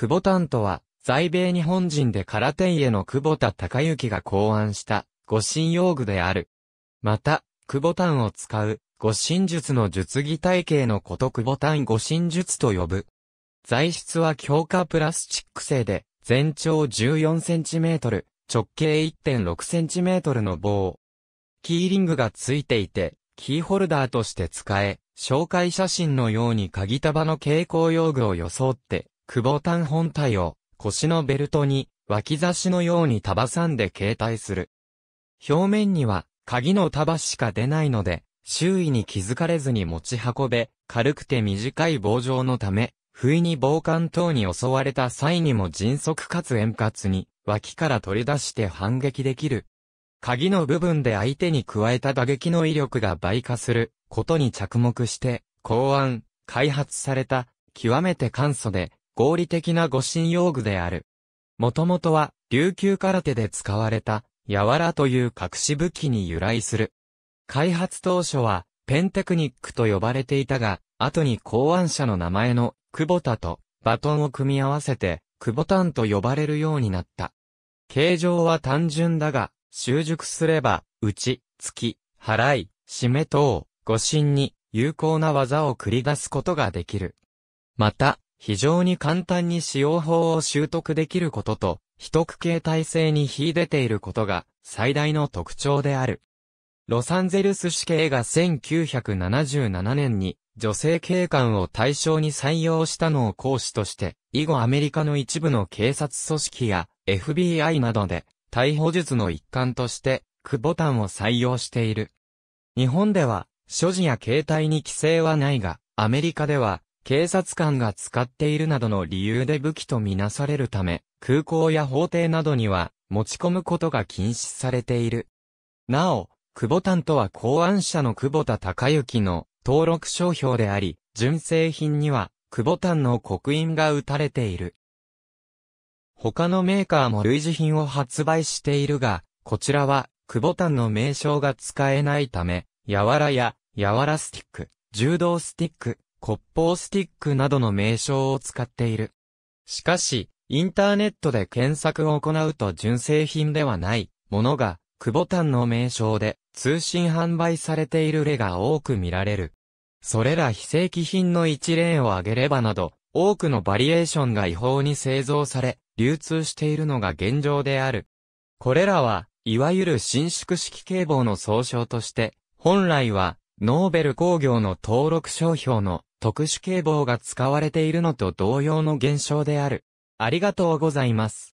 久保ンとは、在米日本人で空手家の久保田隆之が考案した、護身用具である。また、久保ンを使う、護身術の術技体系のこと久保ン護身術と呼ぶ。材質は強化プラスチック製で、全長 14cm、直径 1.6cm の棒。キーリングがついていて、キーホルダーとして使え、紹介写真のように鍵束の蛍光用具を装って、久保ン本体を腰のベルトに脇差しのように束さんで携帯する。表面には鍵の束しか出ないので、周囲に気づかれずに持ち運べ、軽くて短い棒状のため、不意に防寒等に襲われた際にも迅速かつ円滑に、脇から取り出して反撃できる。鍵の部分で相手に加えた打撃の威力が倍化することに着目して、考案、開発された、極めて簡素で、合理的な護身用具である。もともとは、琉球空手で使われた、柔らという隠し武器に由来する。開発当初は、ペンテクニックと呼ばれていたが、後に考案者の名前の、久保田と、バトンを組み合わせて、久保タンと呼ばれるようになった。形状は単純だが、習熟すれば、打ち、突き、払い、締め等、護身に、有効な技を繰り出すことができる。また、非常に簡単に使用法を習得できることと、秘匿形態性に秀でていることが最大の特徴である。ロサンゼルス市警が1977年に女性警官を対象に採用したのを講師として、以後アメリカの一部の警察組織や FBI などで逮捕術の一環としてクボタンを採用している。日本では所持や携帯に規制はないが、アメリカでは警察官が使っているなどの理由で武器とみなされるため、空港や法廷などには持ち込むことが禁止されている。なお、久保ンとは公安者の久保田隆之の登録商標であり、純正品には久保ンの刻印が打たれている。他のメーカーも類似品を発売しているが、こちらは、久保ンの名称が使えないため、柔らや、柔らスティック、柔道スティック、骨宝スティックなどの名称を使っている。しかし、インターネットで検索を行うと純正品ではないものが、クボタンの名称で通信販売されている例が多く見られる。それら非正規品の一例を挙げればなど、多くのバリエーションが違法に製造され、流通しているのが現状である。これらは、いわゆる伸縮式警棒の総称として、本来は、ノーベル工業の登録商標の特殊警棒が使われているのと同様の現象である。ありがとうございます。